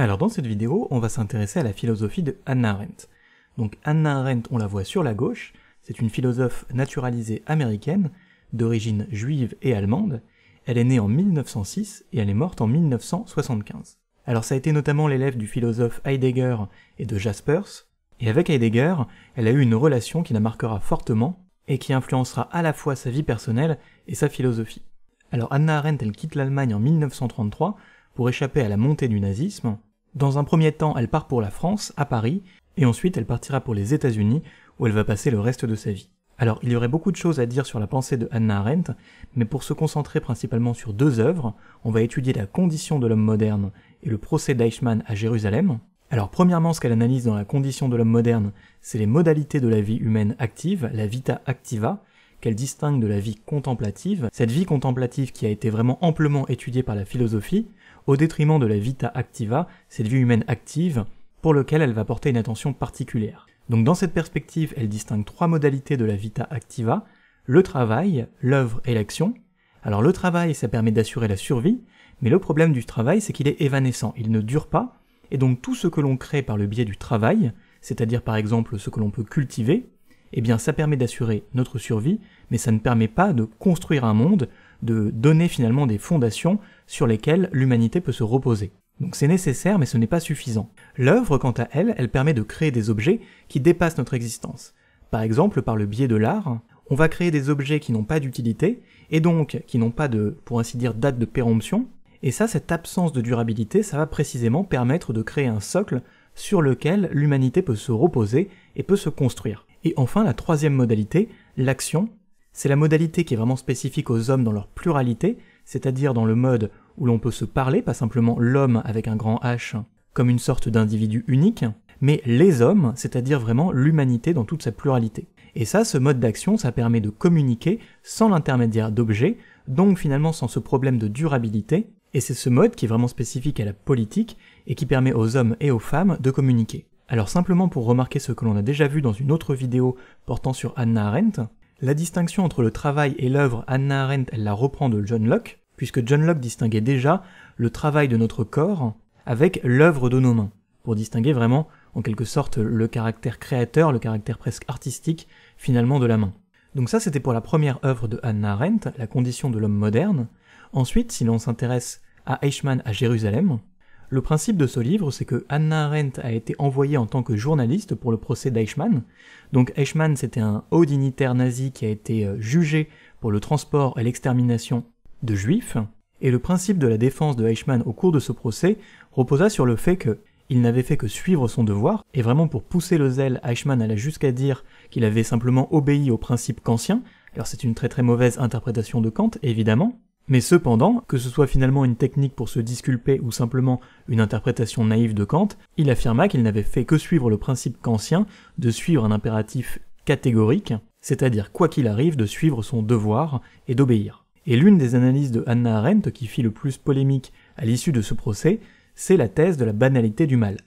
Alors dans cette vidéo, on va s'intéresser à la philosophie de Hannah Arendt. Donc Hannah Arendt, on la voit sur la gauche, c'est une philosophe naturalisée américaine, d'origine juive et allemande, elle est née en 1906 et elle est morte en 1975. Alors ça a été notamment l'élève du philosophe Heidegger et de Jaspers, et avec Heidegger, elle a eu une relation qui la marquera fortement et qui influencera à la fois sa vie personnelle et sa philosophie. Alors Anna Arendt, elle quitte l'Allemagne en 1933 pour échapper à la montée du nazisme, dans un premier temps, elle part pour la France, à Paris, et ensuite elle partira pour les États-Unis, où elle va passer le reste de sa vie. Alors, il y aurait beaucoup de choses à dire sur la pensée de Hannah Arendt, mais pour se concentrer principalement sur deux œuvres, on va étudier la condition de l'homme moderne et le procès d'Eichmann à Jérusalem. Alors, premièrement, ce qu'elle analyse dans la condition de l'homme moderne, c'est les modalités de la vie humaine active, la vita activa, qu'elle distingue de la vie contemplative, cette vie contemplative qui a été vraiment amplement étudiée par la philosophie, au détriment de la vita activa, cette vie humaine active, pour laquelle elle va porter une attention particulière. Donc dans cette perspective, elle distingue trois modalités de la vita activa, le travail, l'œuvre et l'action. Alors le travail, ça permet d'assurer la survie, mais le problème du travail, c'est qu'il est évanescent, il ne dure pas, et donc tout ce que l'on crée par le biais du travail, c'est-à-dire par exemple ce que l'on peut cultiver, eh bien ça permet d'assurer notre survie, mais ça ne permet pas de construire un monde de donner finalement des fondations sur lesquelles l'humanité peut se reposer. Donc c'est nécessaire, mais ce n'est pas suffisant. L'œuvre, quant à elle, elle permet de créer des objets qui dépassent notre existence. Par exemple, par le biais de l'art, on va créer des objets qui n'ont pas d'utilité, et donc qui n'ont pas de, pour ainsi dire, date de péremption, et ça, cette absence de durabilité, ça va précisément permettre de créer un socle sur lequel l'humanité peut se reposer et peut se construire. Et enfin, la troisième modalité, l'action, c'est la modalité qui est vraiment spécifique aux hommes dans leur pluralité, c'est-à-dire dans le mode où l'on peut se parler, pas simplement l'homme avec un grand H, comme une sorte d'individu unique, mais les hommes, c'est-à-dire vraiment l'humanité dans toute sa pluralité. Et ça, ce mode d'action, ça permet de communiquer sans l'intermédiaire d'objets, donc finalement sans ce problème de durabilité, et c'est ce mode qui est vraiment spécifique à la politique et qui permet aux hommes et aux femmes de communiquer. Alors simplement pour remarquer ce que l'on a déjà vu dans une autre vidéo portant sur Anna Arendt, la distinction entre le travail et l'œuvre, Anna Arendt elle la reprend de John Locke, puisque John Locke distinguait déjà le travail de notre corps avec l'œuvre de nos mains, pour distinguer vraiment, en quelque sorte, le caractère créateur, le caractère presque artistique, finalement, de la main. Donc ça, c'était pour la première œuvre de Anna Arendt, La condition de l'homme moderne. Ensuite, si l'on s'intéresse à Eichmann à Jérusalem, le principe de ce livre, c'est que Anna Arendt a été envoyée en tant que journaliste pour le procès d'Eichmann. Donc Eichmann, c'était un haut dignitaire nazi qui a été euh, jugé pour le transport et l'extermination de juifs. Et le principe de la défense de Eichmann au cours de ce procès reposa sur le fait que il n'avait fait que suivre son devoir, et vraiment pour pousser le zèle, Eichmann alla jusqu'à dire qu'il avait simplement obéi au principe kantien. Alors c'est une très très mauvaise interprétation de Kant, évidemment, mais cependant, que ce soit finalement une technique pour se disculper ou simplement une interprétation naïve de Kant, il affirma qu'il n'avait fait que suivre le principe kantien de suivre un impératif catégorique, c'est-à-dire quoi qu'il arrive de suivre son devoir et d'obéir. Et l'une des analyses de Hannah Arendt qui fit le plus polémique à l'issue de ce procès, c'est la thèse de la banalité du mal.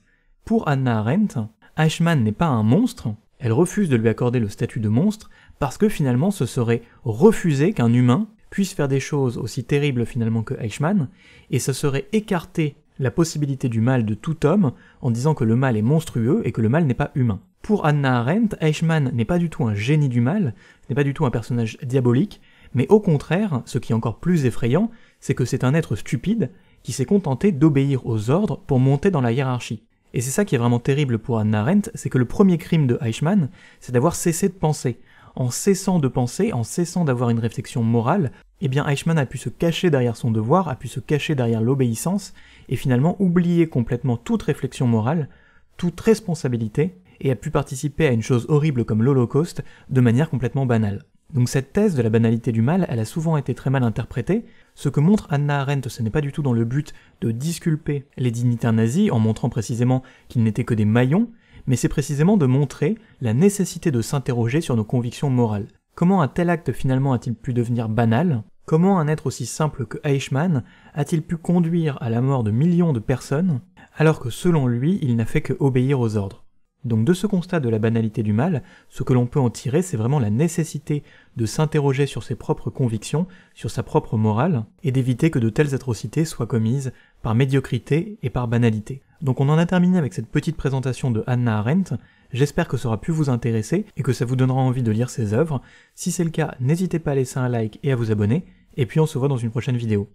Pour Hannah Arendt, Eichmann n'est pas un monstre, elle refuse de lui accorder le statut de monstre parce que finalement ce serait refuser qu'un humain puisse faire des choses aussi terribles finalement que Eichmann, et ça serait écarter la possibilité du mal de tout homme en disant que le mal est monstrueux et que le mal n'est pas humain. Pour Anna Arendt, Eichmann n'est pas du tout un génie du mal, n'est pas du tout un personnage diabolique, mais au contraire, ce qui est encore plus effrayant, c'est que c'est un être stupide qui s'est contenté d'obéir aux ordres pour monter dans la hiérarchie. Et c'est ça qui est vraiment terrible pour Anna Arendt, c'est que le premier crime de Eichmann, c'est d'avoir cessé de penser en cessant de penser, en cessant d'avoir une réflexion morale, eh bien Eichmann a pu se cacher derrière son devoir, a pu se cacher derrière l'obéissance, et finalement oublier complètement toute réflexion morale, toute responsabilité, et a pu participer à une chose horrible comme l'Holocauste de manière complètement banale. Donc cette thèse de la banalité du mal, elle a souvent été très mal interprétée. Ce que montre Anna Arendt, ce n'est pas du tout dans le but de disculper les dignitaires nazis en montrant précisément qu'ils n'étaient que des maillons, mais c'est précisément de montrer la nécessité de s'interroger sur nos convictions morales. Comment un tel acte finalement a-t-il pu devenir banal Comment un être aussi simple que Eichmann a-t-il pu conduire à la mort de millions de personnes alors que selon lui il n'a fait que obéir aux ordres donc de ce constat de la banalité du mal, ce que l'on peut en tirer, c'est vraiment la nécessité de s'interroger sur ses propres convictions, sur sa propre morale, et d'éviter que de telles atrocités soient commises par médiocrité et par banalité. Donc on en a terminé avec cette petite présentation de Hannah Arendt, j'espère que ça aura pu vous intéresser et que ça vous donnera envie de lire ses œuvres, si c'est le cas n'hésitez pas à laisser un like et à vous abonner, et puis on se voit dans une prochaine vidéo.